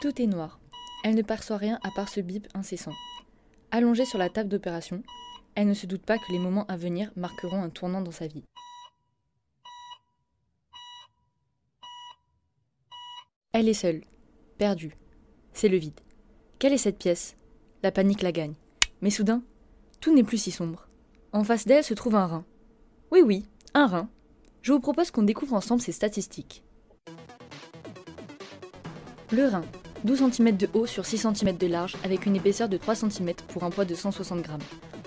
Tout est noir. Elle ne perçoit rien à part ce bip incessant. Allongée sur la table d'opération, elle ne se doute pas que les moments à venir marqueront un tournant dans sa vie. Elle est seule, perdue. C'est le vide. Quelle est cette pièce La panique la gagne. Mais soudain, tout n'est plus si sombre. En face d'elle se trouve un rein. Oui, oui, un rein. Je vous propose qu'on découvre ensemble ces statistiques. Le rein, 12 cm de haut sur 6 cm de large avec une épaisseur de 3 cm pour un poids de 160 g.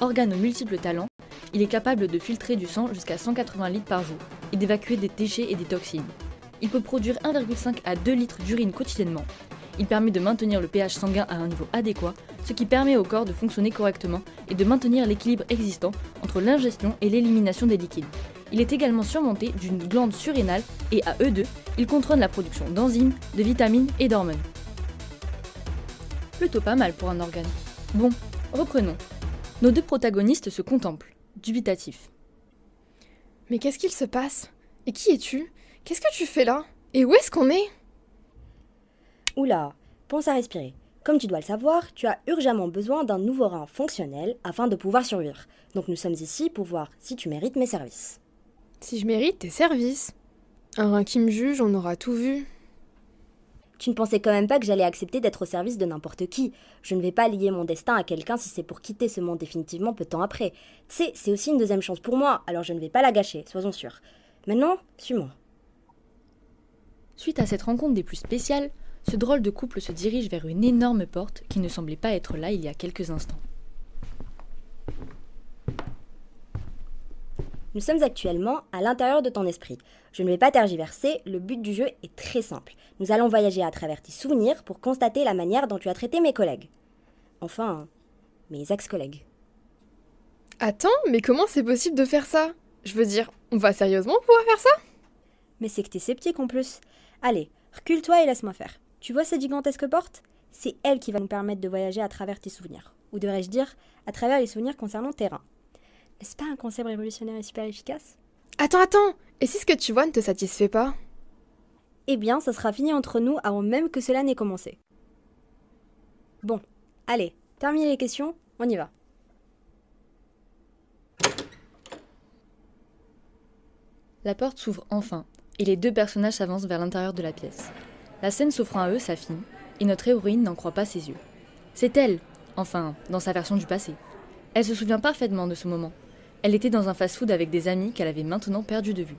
Organe aux multiples talents, il est capable de filtrer du sang jusqu'à 180 litres par jour et d'évacuer des déchets et des toxines. Il peut produire 1,5 à 2 litres d'urine quotidiennement. Il permet de maintenir le pH sanguin à un niveau adéquat, ce qui permet au corps de fonctionner correctement et de maintenir l'équilibre existant entre l'ingestion et l'élimination des liquides. Il est également surmonté d'une glande surrénale et à E2, il contrôle la production d'enzymes, de vitamines et d'hormones. Plutôt pas mal pour un organe. Bon, reprenons. Nos deux protagonistes se contemplent, dubitatifs. Mais qu'est-ce qu'il se passe Et qui es-tu Qu'est-ce que tu fais là Et où est-ce qu'on est, Oula, pense à respirer. Comme tu dois le savoir, tu as urgemment besoin d'un nouveau rein fonctionnel afin de pouvoir survivre. Donc nous sommes ici pour voir si tu mérites mes services. Si je mérite tes services Un rein qui me juge, on aura tout vu. Tu ne pensais quand même pas que j'allais accepter d'être au service de n'importe qui. Je ne vais pas lier mon destin à quelqu'un si c'est pour quitter ce monde définitivement peu de temps après. Tu sais, c'est aussi une deuxième chance pour moi, alors je ne vais pas la gâcher, soyons sûrs. Maintenant, suis-moi. Suite à cette rencontre des plus spéciales, ce drôle de couple se dirige vers une énorme porte qui ne semblait pas être là il y a quelques instants. Nous sommes actuellement à l'intérieur de ton esprit. Je ne vais pas tergiverser, le but du jeu est très simple. Nous allons voyager à travers tes souvenirs pour constater la manière dont tu as traité mes collègues. Enfin, mes ex-collègues. Attends, mais comment c'est possible de faire ça Je veux dire, on va sérieusement pouvoir faire ça Mais c'est que t'es sceptique en plus. Allez, recule-toi et laisse-moi faire. Tu vois cette gigantesque porte C'est elle qui va nous permettre de voyager à travers tes souvenirs. Ou devrais-je dire, à travers les souvenirs concernant terrain nest pas un concept révolutionnaire et super efficace Attends, attends Et si ce que tu vois ne te satisfait pas Eh bien, ça sera fini entre nous avant même que cela n'ait commencé. Bon, allez, terminez les questions, on y va. La porte s'ouvre enfin, et les deux personnages s'avancent vers l'intérieur de la pièce. La scène s'offrant à eux, sa et notre héroïne n'en croit pas ses yeux. C'est elle, enfin, dans sa version du passé. Elle se souvient parfaitement de ce moment, elle était dans un fast-food avec des amis qu'elle avait maintenant perdu de vue.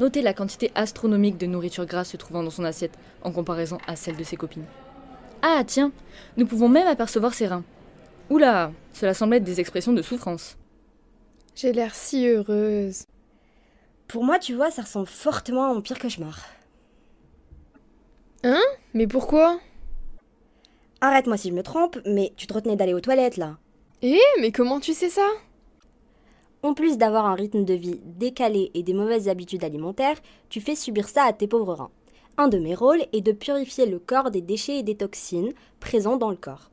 Notez la quantité astronomique de nourriture grasse se trouvant dans son assiette en comparaison à celle de ses copines. Ah tiens, nous pouvons même apercevoir ses reins. Oula, cela semble être des expressions de souffrance. J'ai l'air si heureuse. Pour moi, tu vois, ça ressemble fortement à mon pire cauchemar. Hein Mais pourquoi Arrête-moi si je me trompe, mais tu te retenais d'aller aux toilettes là. Eh, mais comment tu sais ça en plus d'avoir un rythme de vie décalé et des mauvaises habitudes alimentaires, tu fais subir ça à tes pauvres reins. Un de mes rôles est de purifier le corps des déchets et des toxines présents dans le corps.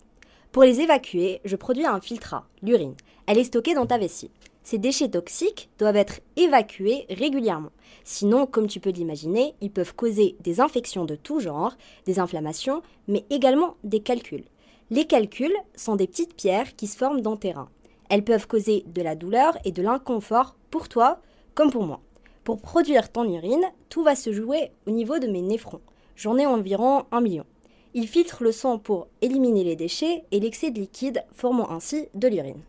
Pour les évacuer, je produis un filtrat, l'urine. Elle est stockée dans ta vessie. Ces déchets toxiques doivent être évacués régulièrement. Sinon, comme tu peux l'imaginer, ils peuvent causer des infections de tout genre, des inflammations, mais également des calculs. Les calculs sont des petites pierres qui se forment dans tes reins. Elles peuvent causer de la douleur et de l'inconfort pour toi comme pour moi. Pour produire ton urine, tout va se jouer au niveau de mes néphrons. J'en ai environ un million. Ils filtrent le sang pour éliminer les déchets et l'excès de liquide, formant ainsi de l'urine.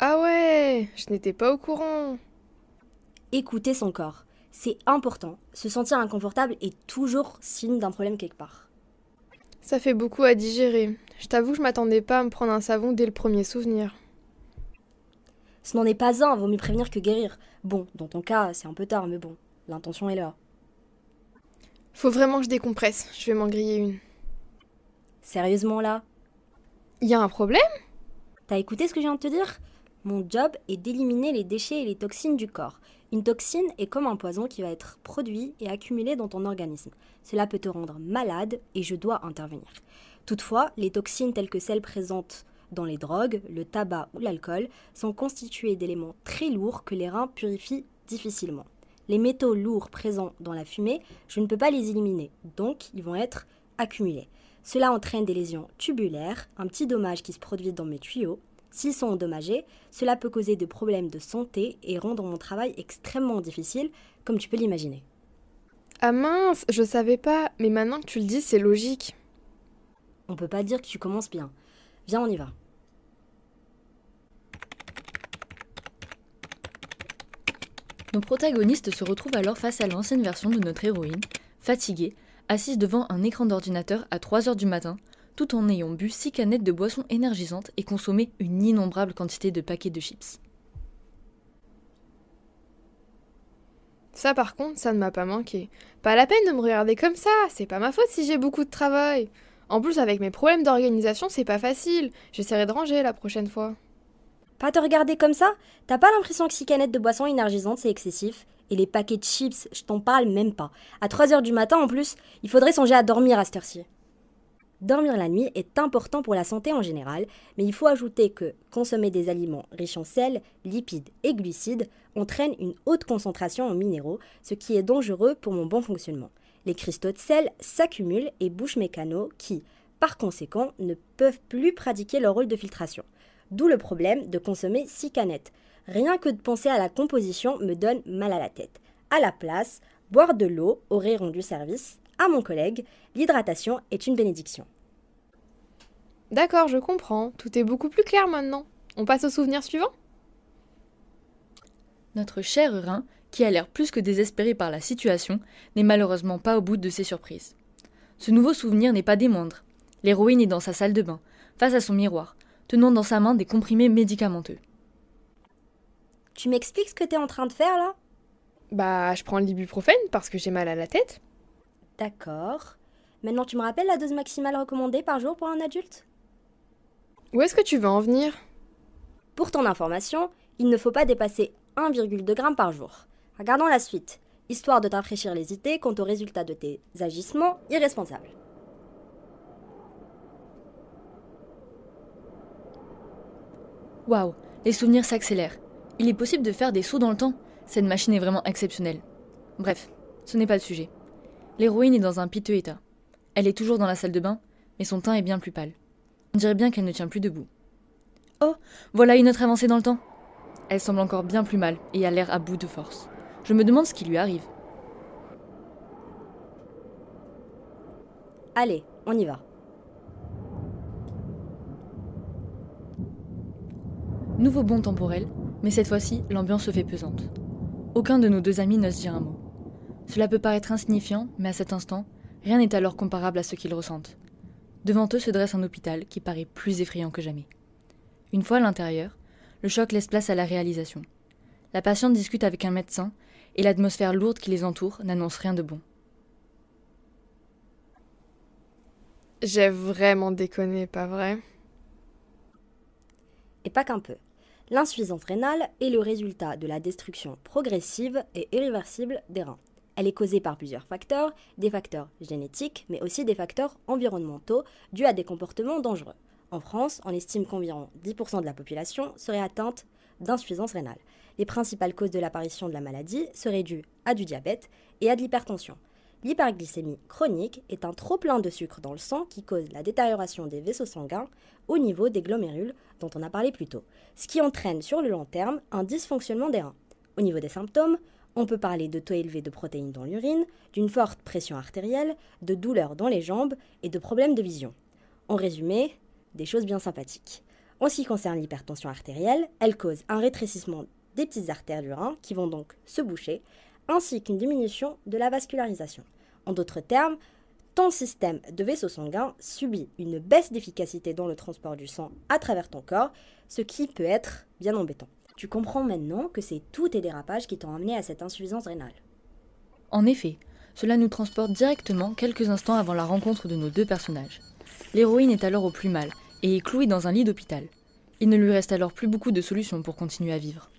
Ah ouais, je n'étais pas au courant. Écoutez son corps, c'est important. Se sentir inconfortable est toujours signe d'un problème quelque part. Ça fait beaucoup à digérer. Je t'avoue je m'attendais pas à me prendre un savon dès le premier souvenir. Ce n'en est pas un, vaut mieux prévenir que guérir. Bon, dans ton cas, c'est un peu tard, mais bon, l'intention est là. Faut vraiment que je décompresse, je vais m'en griller une. Sérieusement là Y a un problème T'as écouté ce que je viens de te dire Mon job est d'éliminer les déchets et les toxines du corps. Une toxine est comme un poison qui va être produit et accumulé dans ton organisme. Cela peut te rendre malade et je dois intervenir. Toutefois, les toxines telles que celles présentes dans les drogues, le tabac ou l'alcool, sont constitués d'éléments très lourds que les reins purifient difficilement. Les métaux lourds présents dans la fumée, je ne peux pas les éliminer, donc ils vont être accumulés. Cela entraîne des lésions tubulaires, un petit dommage qui se produit dans mes tuyaux. S'ils sont endommagés, cela peut causer des problèmes de santé et rendre mon travail extrêmement difficile, comme tu peux l'imaginer. Ah mince, je savais pas, mais maintenant que tu le dis, c'est logique. On peut pas dire que tu commences bien. Viens, on y va. Nos protagonistes se retrouvent alors face à l'ancienne version de notre héroïne, fatiguée, assise devant un écran d'ordinateur à 3h du matin, tout en ayant bu 6 canettes de boisson énergisantes et consommé une innombrable quantité de paquets de chips. Ça par contre, ça ne m'a pas manqué. Pas la peine de me regarder comme ça, c'est pas ma faute si j'ai beaucoup de travail. En plus, avec mes problèmes d'organisation, c'est pas facile. J'essaierai de ranger la prochaine fois. Pas te regarder comme ça T'as pas l'impression que 6 canettes de boisson énergisante, c'est excessif Et les paquets de chips, je t'en parle même pas. À 3h du matin en plus, il faudrait songer à dormir à cette heure-ci. Dormir la nuit est important pour la santé en général, mais il faut ajouter que consommer des aliments riches en sel, lipides et glucides entraîne une haute concentration en minéraux, ce qui est dangereux pour mon bon fonctionnement. Les cristaux de sel s'accumulent et bouchent mes canaux qui, par conséquent, ne peuvent plus pratiquer leur rôle de filtration. D'où le problème de consommer six canettes. Rien que de penser à la composition me donne mal à la tête. À la place, boire de l'eau aurait rendu service à mon collègue. L'hydratation est une bénédiction. D'accord, je comprends. Tout est beaucoup plus clair maintenant. On passe au souvenir suivant Notre cher Rhin, qui a l'air plus que désespéré par la situation, n'est malheureusement pas au bout de ses surprises. Ce nouveau souvenir n'est pas des moindres. L'héroïne est dans sa salle de bain, face à son miroir, tenant dans sa main des comprimés médicamenteux. Tu m'expliques ce que t'es en train de faire là Bah, je prends le l'ibuprofène parce que j'ai mal à la tête. D'accord. Maintenant, tu me rappelles la dose maximale recommandée par jour pour un adulte Où est-ce que tu veux en venir Pour ton information, il ne faut pas dépasser 1,2 g par jour. Regardons la suite, histoire de t'infraîchir les idées quant au résultat de tes agissements irresponsables. Waouh, les souvenirs s'accélèrent. Il est possible de faire des sauts dans le temps. Cette machine est vraiment exceptionnelle. Bref, ce n'est pas le sujet. L'héroïne est dans un piteux état. Elle est toujours dans la salle de bain, mais son teint est bien plus pâle. On dirait bien qu'elle ne tient plus debout. Oh, voilà une autre avancée dans le temps. Elle semble encore bien plus mal et a l'air à bout de force. Je me demande ce qui lui arrive. Allez, on y va. Nouveau bond temporel, mais cette fois-ci, l'ambiance se fait pesante. Aucun de nos deux amis n'ose dire un mot. Cela peut paraître insignifiant, mais à cet instant, rien n'est alors comparable à ce qu'ils ressentent. Devant eux se dresse un hôpital qui paraît plus effrayant que jamais. Une fois à l'intérieur, le choc laisse place à la réalisation. La patiente discute avec un médecin et l'atmosphère lourde qui les entoure n'annonce rien de bon. J'ai vraiment déconné, pas vrai Et pas qu'un peu. L'insuffisance rénale est le résultat de la destruction progressive et irréversible des reins. Elle est causée par plusieurs facteurs, des facteurs génétiques, mais aussi des facteurs environnementaux dus à des comportements dangereux. En France, on estime qu'environ 10% de la population serait atteinte d'insuffisance rénale. Les principales causes de l'apparition de la maladie seraient dues à du diabète et à de l'hypertension. L'hyperglycémie chronique est un trop-plein de sucre dans le sang qui cause la détérioration des vaisseaux sanguins au niveau des glomérules dont on a parlé plus tôt, ce qui entraîne sur le long terme un dysfonctionnement des reins. Au niveau des symptômes, on peut parler de taux élevé de protéines dans l'urine, d'une forte pression artérielle, de douleurs dans les jambes et de problèmes de vision. En résumé, des choses bien sympathiques. En ce qui concerne l'hypertension artérielle, elle cause un rétrécissement des petites artères du rein qui vont donc se boucher, ainsi qu'une diminution de la vascularisation. En d'autres termes, ton système de vaisseaux sanguins subit une baisse d'efficacité dans le transport du sang à travers ton corps, ce qui peut être bien embêtant. Tu comprends maintenant que c'est tous tes dérapages qui t'ont amené à cette insuffisance rénale. En effet, cela nous transporte directement quelques instants avant la rencontre de nos deux personnages. L'héroïne est alors au plus mal et est clouée dans un lit d'hôpital. Il ne lui reste alors plus beaucoup de solutions pour continuer à vivre.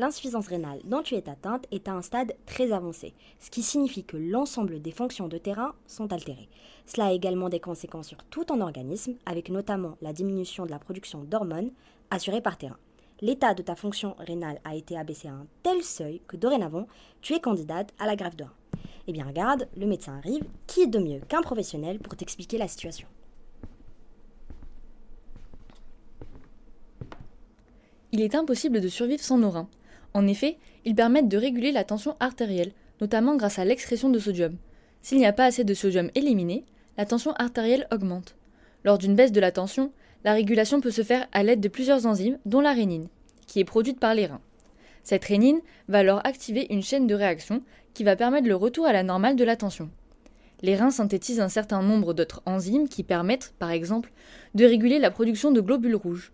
L'insuffisance rénale dont tu es atteinte est à un stade très avancé, ce qui signifie que l'ensemble des fonctions de terrain sont altérées. Cela a également des conséquences sur tout ton organisme, avec notamment la diminution de la production d'hormones assurée par terrain. L'état de ta fonction rénale a été abaissé à un tel seuil que dorénavant, tu es candidate à la greffe de rein. Eh bien regarde, le médecin arrive, qui est de mieux qu'un professionnel pour t'expliquer la situation Il est impossible de survivre sans nos reins. En effet, ils permettent de réguler la tension artérielle, notamment grâce à l'excrétion de sodium. S'il n'y a pas assez de sodium éliminé, la tension artérielle augmente. Lors d'une baisse de la tension, la régulation peut se faire à l'aide de plusieurs enzymes, dont la rénine, qui est produite par les reins. Cette rénine va alors activer une chaîne de réaction qui va permettre le retour à la normale de la tension. Les reins synthétisent un certain nombre d'autres enzymes qui permettent, par exemple, de réguler la production de globules rouges,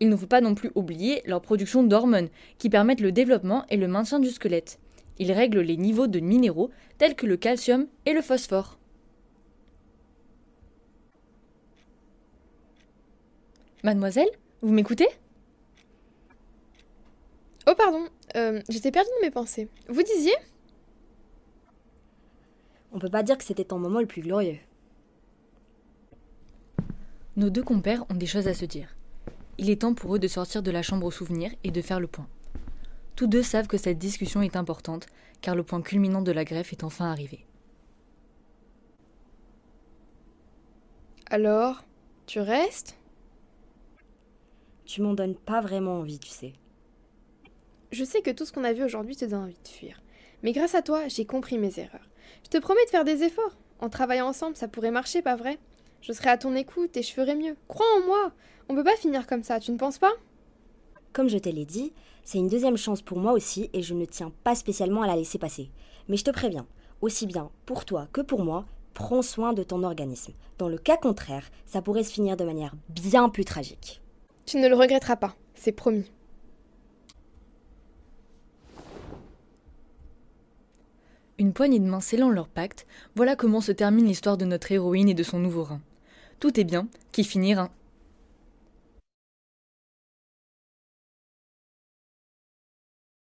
il ne faut pas non plus oublier leur production d'hormones, qui permettent le développement et le maintien du squelette. Ils règlent les niveaux de minéraux tels que le calcium et le phosphore. Mademoiselle, vous m'écoutez Oh pardon, euh, j'étais perdue de mes pensées. Vous disiez On peut pas dire que c'était un moment le plus glorieux. Nos deux compères ont des choses à se dire il est temps pour eux de sortir de la chambre aux souvenirs et de faire le point. Tous deux savent que cette discussion est importante, car le point culminant de la greffe est enfin arrivé. Alors, tu restes Tu m'en donnes pas vraiment envie, tu sais. Je sais que tout ce qu'on a vu aujourd'hui te donne envie de fuir. Mais grâce à toi, j'ai compris mes erreurs. Je te promets de faire des efforts. En travaillant ensemble, ça pourrait marcher, pas vrai je serai à ton écoute et je ferai mieux. Crois en moi. On ne peut pas finir comme ça, tu ne penses pas Comme je te l'ai dit, c'est une deuxième chance pour moi aussi et je ne tiens pas spécialement à la laisser passer. Mais je te préviens, aussi bien pour toi que pour moi, prends soin de ton organisme. Dans le cas contraire, ça pourrait se finir de manière bien plus tragique. Tu ne le regretteras pas, c'est promis. Une poignée de main scellant leur pacte, voilà comment se termine l'histoire de notre héroïne et de son nouveau rein. Tout est bien, qui finira